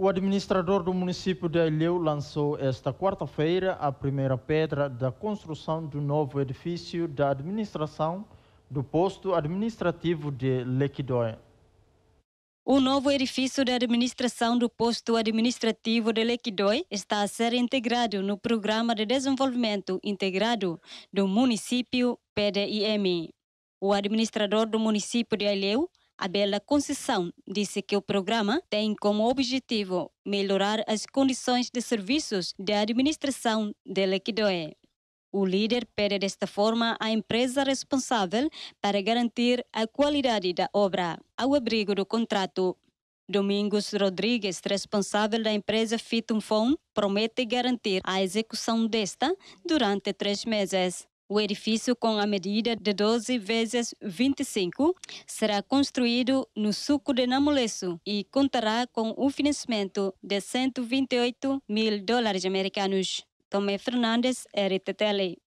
O administrador do município de Aileu lançou esta quarta-feira a primeira pedra da construção do novo edifício da administração do posto administrativo de Lequidóia. O novo edifício de administração do posto administrativo de Lequidói está a ser integrado no Programa de Desenvolvimento Integrado do Município PDIM. O administrador do município de Aileu, Abela Conceição disse que o programa tem como objetivo melhorar as condições de serviços da administração de Lequidoé. O líder pede desta forma à empresa responsável para garantir a qualidade da obra ao abrigo do contrato. Domingos Rodrigues, responsável da empresa Fitumfon, promete garantir a execução desta durante três meses. O edifício, com a medida de 12 vezes 25, será construído no suco de Namulesso e contará com o financiamento de 128 mil dólares americanos. Tomé Fernandes, RTTL.